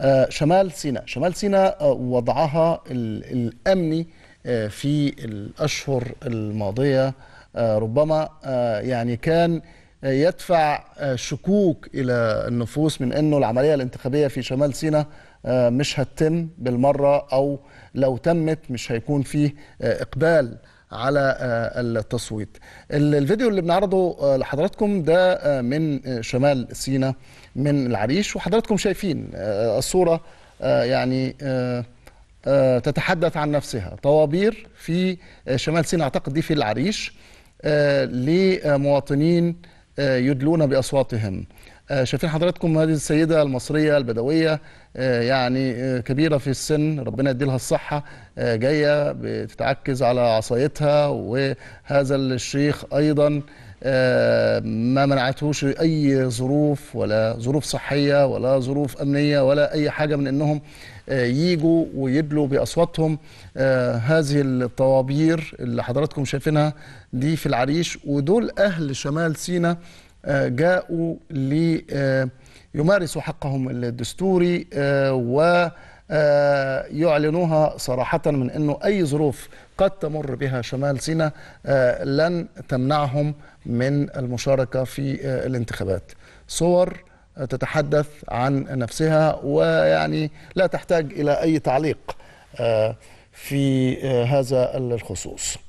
آه، شمال سيناء شمال سيناء آه، وضعها الأمني آه، في الأشهر الماضية ربما يعني كان يدفع شكوك إلى النفوس من أنه العملية الانتخابية في شمال سيناء مش هتتم بالمرة أو لو تمت مش هيكون فيه إقبال على آه، التصويت الفيديو اللي بنعرضه آه، لحضراتكم ده آه، من شمال سينا من العريش وحضراتكم شايفين الصورة يعني تتحدث عن نفسها طوابير في شمال سينا اعتقد دي في العريش لمواطنين آه، يدلون باصواتهم آه، شايفين حضراتكم هذه السيدة المصرية البدوية آه، يعني كبيرة في السن ربنا يديلها الصحة جاية بتتعكز على عصايتها وهذا الشيخ أيضا آه، ما منعتهوش اي ظروف ولا ظروف صحيه ولا ظروف امنيه ولا اي حاجه من انهم آه، يجوا ويدلوا باصواتهم آه، هذه الطوابير اللي حضراتكم شايفينها دي في العريش ودول اهل شمال سينا جاءوا ليمارسوا حقهم الدستوري و آه، يعلنوها صراحة من أنه أي ظروف قد تمر بها شمال سيناء آه، لن تمنعهم من المشاركة في آه، الانتخابات صور تتحدث عن نفسها ويعني لا تحتاج إلى أي تعليق في هذا الخصوص